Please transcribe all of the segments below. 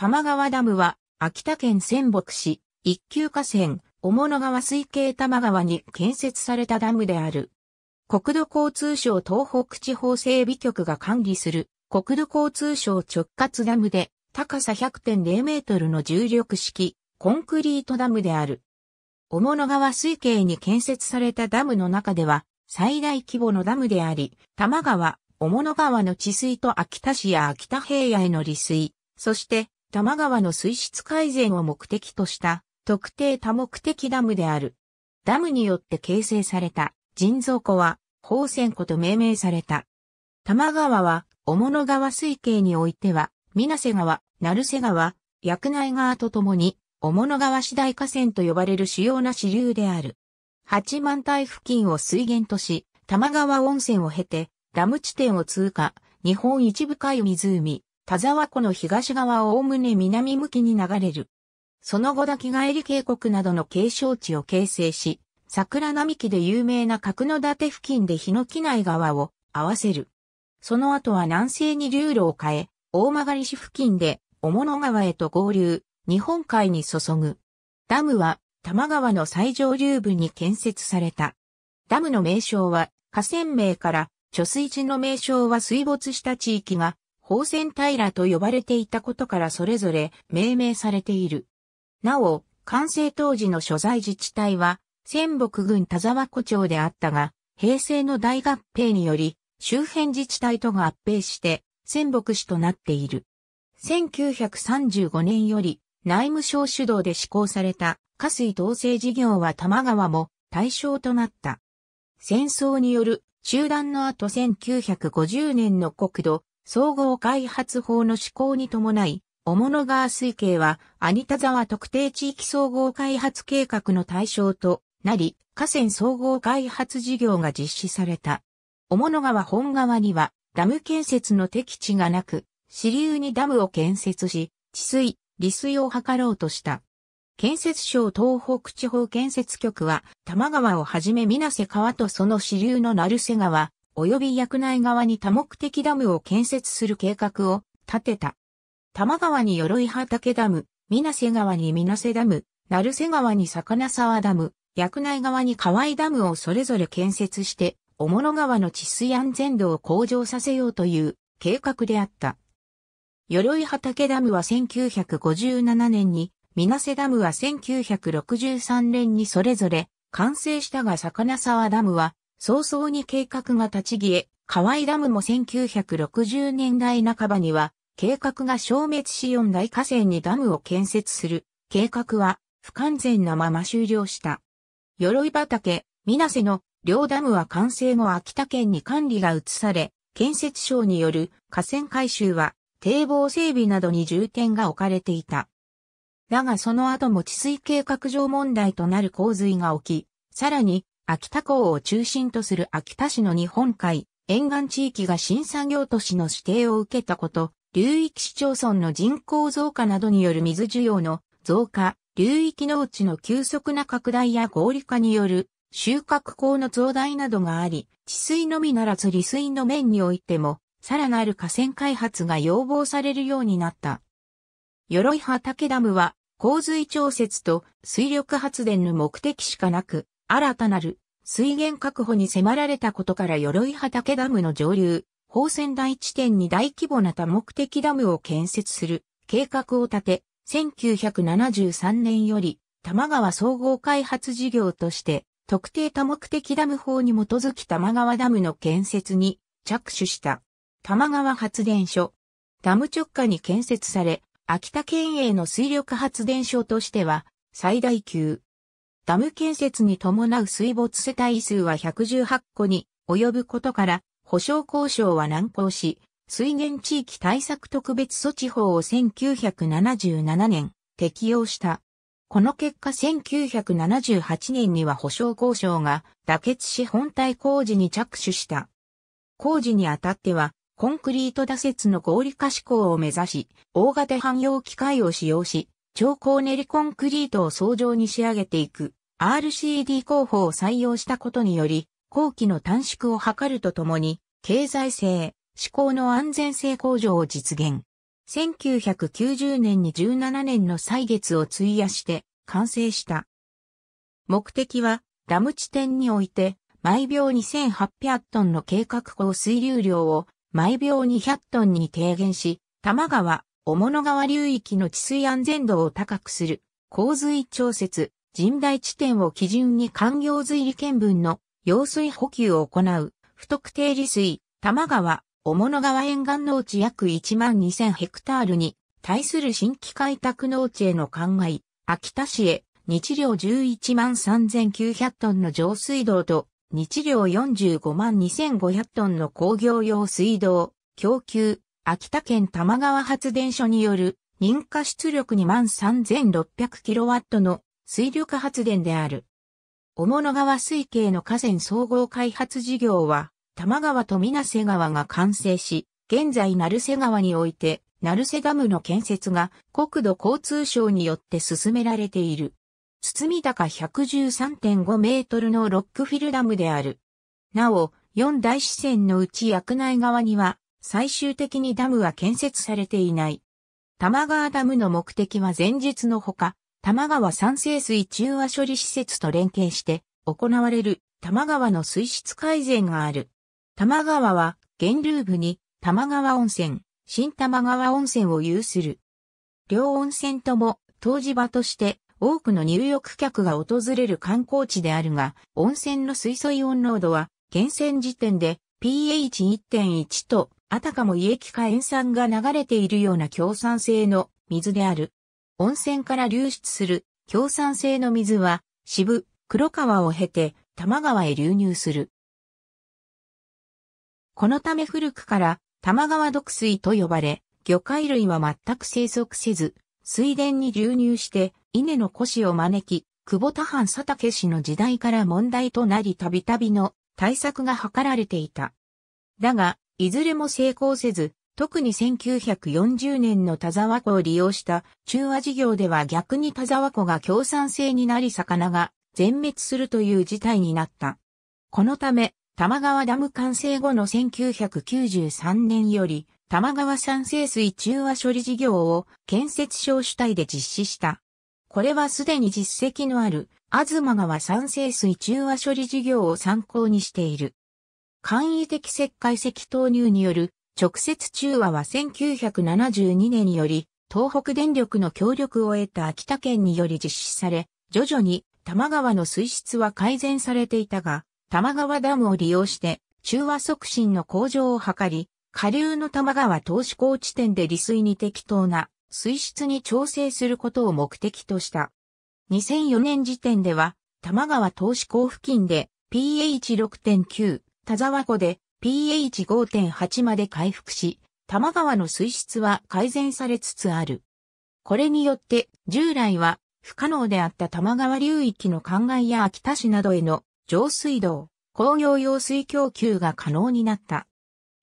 玉川ダムは、秋田県仙北市、一級河川、小物川水系玉川に建設されたダムである。国土交通省東北地方整備局が管理する国土交通省直轄ダムで高さ100.0メートルの重力式コンクリートダムである。小物川水系に建設されたダムの中では最大規模のダムであり、玉川、小物川の治水と秋田市や秋田平野への利水、そして多摩川の水質改善を目的とした特定多目的ダムである。ダムによって形成された人造湖は宝泉湖と命名された。多摩川は小物川水系においては、水瀬川、成瀬川、薬内川とともに、小物川市大河川と呼ばれる主要な支流である。八幡台付近を水源とし、多摩川温泉を経て、ダム地点を通過、日本一深い湖、田沢湖の東側をおおむね南向きに流れる。その後滝帰り渓谷などの景勝地を形成し、桜並木で有名な角の立付近で日の木内川を合わせる。その後は南西に流路を変え、大曲市付近で、小物川へと合流、日本海に注ぐ。ダムは、多摩川の最上流部に建設された。ダムの名称は、河川名から、貯水池の名称は水没した地域が宝泉平と呼ばれていたことからそれぞれ命名されている。なお、完成当時の所在自治体は、仙北郡田沢湖町であったが、平成の大合併により、周辺自治体と合併して、仙北市となっている。1935年より、内務省主導で施行された、下水統制事業は玉川も対象となった。戦争による中断の後1950年の国土総合開発法の施行に伴い、雄物川水系は、アニタ沢特定地域総合開発計画の対象となり、河川総合開発事業が実施された。雄物川本川には、ダム建設の適地がなく、支流にダムを建設し、治水、利水を図ろうとした。建設省東北地方建設局は、多摩川をはじめ水瀬川とその支流の成瀬川、及び薬内側に多目的ダムを建設する計画を立てた。多摩川に鎧畑ダム、水瀬川に水瀬ダム、成瀬川に魚沢ダム、薬内側に河合ダムをそれぞれ建設して、おもろ川の治水安全度を向上させようという計画であった。鎧畑ダムは1957年に、水瀬ダムは1963年にそれぞれ完成したが魚沢ダムは早々に計画が立ち消え、河合ダムも1960年代半ばには、計画が消滅し四大河川にダムを建設する。計画は不完全なまま終了した。鎧畑、水瀬の両ダムは完成後秋田県に管理が移され、建設省による河川改修は堤防整備などに重点が置かれていた。だがその後も治水計画上問題となる洪水が起き、さらに秋田港を中心とする秋田市の日本海、沿岸地域が新産業都市の指定を受けたこと、流域市町村の人口増加などによる水需要の増加、流域農地の急速な拡大や合理化による収穫口の増大などがあり、治水のみならず利水の面においても、さらなる河川開発が要望されるようになった。鎧畑ダムは、洪水調節と水力発電の目的しかなく、新たなる水源確保に迫られたことから鎧畑ダムの上流、宝泉台地点に大規模な多目的ダムを建設する計画を立て、1973年より多摩川総合開発事業として特定多目的ダム法に基づき多摩川ダムの建設に着手した。多摩川発電所。ダム直下に建設され、秋田県営の水力発電所としては最大級。ダム建設に伴う水没世帯数は118個に及ぶことから、保障交渉は難航し、水源地域対策特別措置法を1977年適用した。この結果1978年には保障交渉が妥結し本体工事に着手した。工事にあたっては、コンクリート打設の合理化施行を目指し、大型汎用機械を使用し、超高練りコンクリートを相上に仕上げていく。RCD 工法を採用したことにより、工期の短縮を図るとともに、経済性、思考の安全性向上を実現。1990年に17年の歳月を費やして完成した。目的は、ダム地点において、毎秒2800トンの計画降水流量を毎秒200トンに低減し、多摩川、小物川流域の治水安全度を高くする、洪水調節、人大地点を基準に環境水利見分の用水補給を行う、不特定利水、多摩川、小物川沿岸農地約1万2000ヘクタールに対する新規開拓農地への灌漑、秋田市へ日量11万3900トンの上水道と日量45万2500トンの工業用水道、供給、秋田県玉川発電所による認可出力2万3600キロワットの水力発電である。小物川水系の河川総合開発事業は、玉川と水瀬川が完成し、現在成瀬川において、成瀬ダムの建設が国土交通省によって進められている。堤高113.5メートルのロックフィルダムである。なお、四大支線のうち薬内側には、最終的にダムは建設されていない。玉川ダムの目的は前日のほか、多摩川酸性水中和処理施設と連携して行われる多摩川の水質改善がある。多摩川は源流部に多摩川温泉、新多摩川温泉を有する。両温泉とも湯治場として多くの入浴客が訪れる観光地であるが、温泉の水素イオン濃度は、源泉時点で pH1.1 と、あたかも胃液化塩酸が流れているような強酸性の水である。温泉から流出する強酸性の水は渋、黒川を経て多摩川へ流入する。このため古くから多摩川毒水と呼ばれ、魚介類は全く生息せず、水田に流入して稲の腰を招き、久保田藩佐竹氏の時代から問題となりたびたびの対策が図られていた。だが、いずれも成功せず、特に1940年の田沢湖を利用した中和事業では逆に田沢湖が共産性になり魚が全滅するという事態になった。このため、玉川ダム完成後の1993年より、玉川産生水中和処理事業を建設省主体で実施した。これはすでに実績のある、東川産生水中和処理事業を参考にしている。簡易的石灰石投入による直接中和は1972年により、東北電力の協力を得た秋田県により実施され、徐々に多摩川の水質は改善されていたが、多摩川ダムを利用して中和促進の向上を図り、下流の多摩川投資港地点で利水に適当な水質に調整することを目的とした。2004年時点では、多摩川投資港付近で pH6.9、田沢湖で pH5.8 まで回復し、多摩川の水質は改善されつつある。これによって従来は不可能であった多摩川流域の灌漑や秋田市などへの上水道、工業用水供給が可能になった。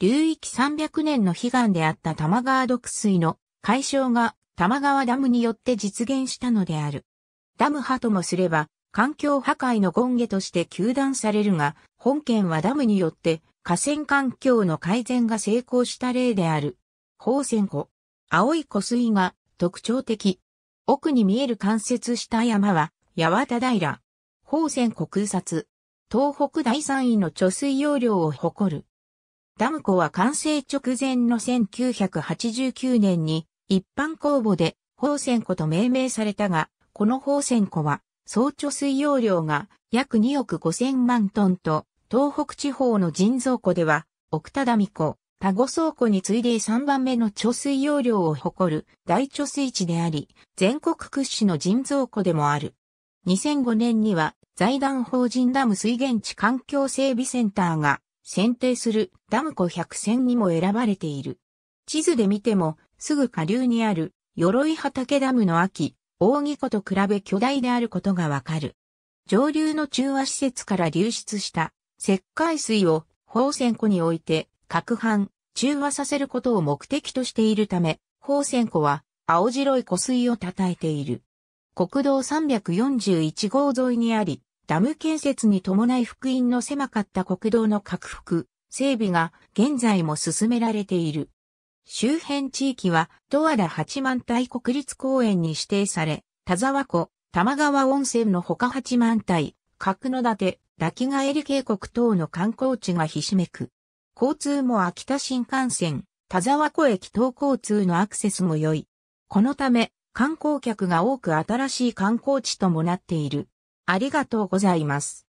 流域300年の悲願であった多摩川毒水の解消が多摩川ダムによって実現したのである。ダム派ともすれば環境破壊の権下として求断されるが、本県はダムによって河川環境の改善が成功した例である。宝泉湖。青い湖水が特徴的。奥に見える関節した山は、八幡平。宝泉湖空撮。東北第3位の貯水容量を誇る。ダム湖は完成直前の1989年に一般公募で宝泉湖と命名されたが、この宝泉湖は総貯水容量が約2億5000万トンと東北地方の人造湖では、奥田田美湖、田子倉庫に次いで3番目の貯水容量を誇る大貯水池であり、全国屈指の人造湖でもある。2005年には財団法人ダム水源地環境整備センターが選定するダム湖100選にも選ばれている。地図で見てもすぐ下流にある鎧畑ダムの秋、大木湖と比べ巨大であることがわかる。上流の中和施設から流出した石灰水を放線湖において、攪拌、中和させることを目的としているため、放線湖は青白い湖水を称えている。国道341号沿いにあり、ダム建設に伴い福音の狭かった国道の拡幅、整備が現在も進められている。周辺地域は、十和田八幡平国立公園に指定され、田沢湖、玉川温泉の他八幡平、角野立、ラキガエ渓谷等の観光地がひしめく。交通も秋田新幹線、田沢湖駅等交通のアクセスも良い。このため、観光客が多く新しい観光地ともなっている。ありがとうございます。